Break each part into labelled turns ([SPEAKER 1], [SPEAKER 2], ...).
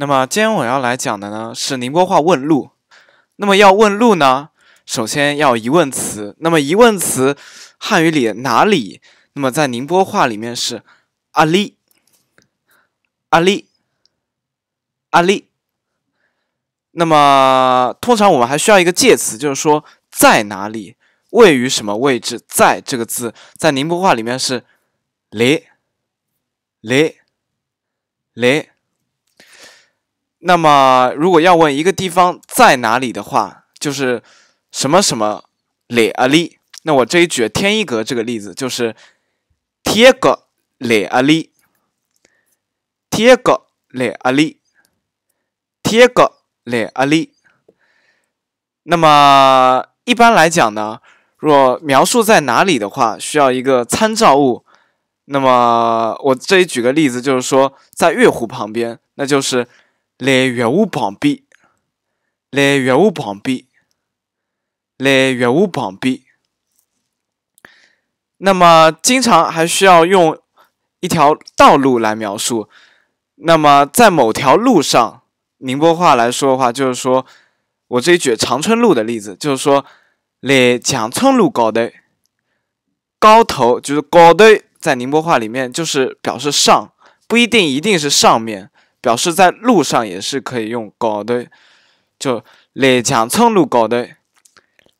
[SPEAKER 1] 那么今天我要来讲的呢是宁波话问路。那么要问路呢，首先要疑问词。那么疑问词，汉语里哪里？那么在宁波话里面是阿里，阿里，阿里。那么通常我们还需要一个介词，就是说在哪里，位于什么位置，在这个字在宁波话里面是来，来，来。那么，如果要问一个地方在哪里的话，就是什么什么里阿里。那我这里举了天一阁这个例子，就是天一阁嘞阿里，天一阁嘞阿里，天一阁嘞阿里。那么，一般来讲呢，若描述在哪里的话，需要一个参照物。那么，我这里举个例子，就是说在月湖旁边，那就是。在月湖旁边，在月湖旁边，在月湖旁边。那么，经常还需要用一条道路来描述。那么，在某条路上，宁波话来说的话，就是说，我这里举长春路的例子，就是说，在江春路高头，高头，就是高的，在宁波话里面就是表示上，不一定一定是上面。表示在路上也是可以用高的，就列江村路高的，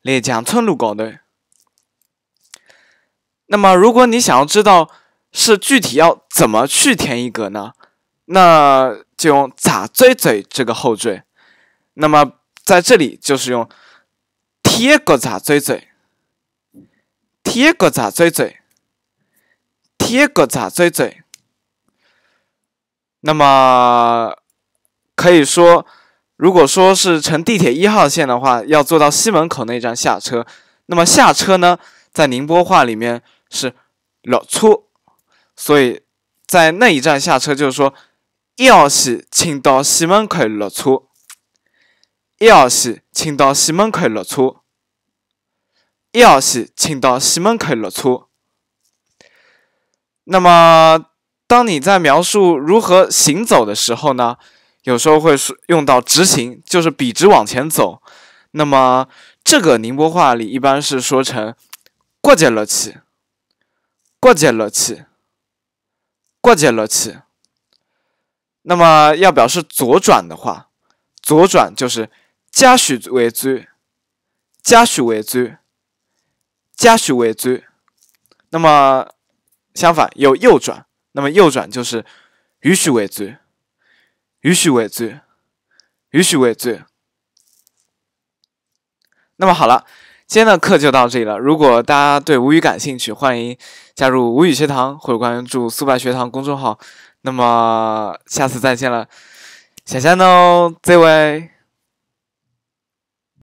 [SPEAKER 1] 列江村路高的。那么，如果你想要知道是具体要怎么去填一格呢？那就用“咋嘴嘴”这个后缀。那么在这里就是用“贴个咋嘴嘴”，“贴个咋嘴嘴”，“贴个咋嘴嘴”。那么可以说，如果说是乘地铁一号线的话，要坐到西门口那站下车。那么下车呢，在宁波话里面是“老粗”，所以在那一站下车，就是说，一号线请到西门口老粗”，“一号线请到西门口老粗”，“一号线请到西门口老粗”。那么。当你在描述如何行走的时候呢，有时候会用到“直行”，就是笔直往前走。那么，这个宁波话里一般是说成“过街了去，过街了去，过街了去”。那么，要表示左转的话，左转就是“加许为转，加许为转，加许为转”。那么，相反有右转。那么右转就是允许违罪，允许违罪，允许违罪。那么好了，今天的课就到这里了。如果大家对吴语感兴趣，欢迎加入吴语学堂或者关注苏白学堂公众号。那么下次再见了，小谢哦，这位。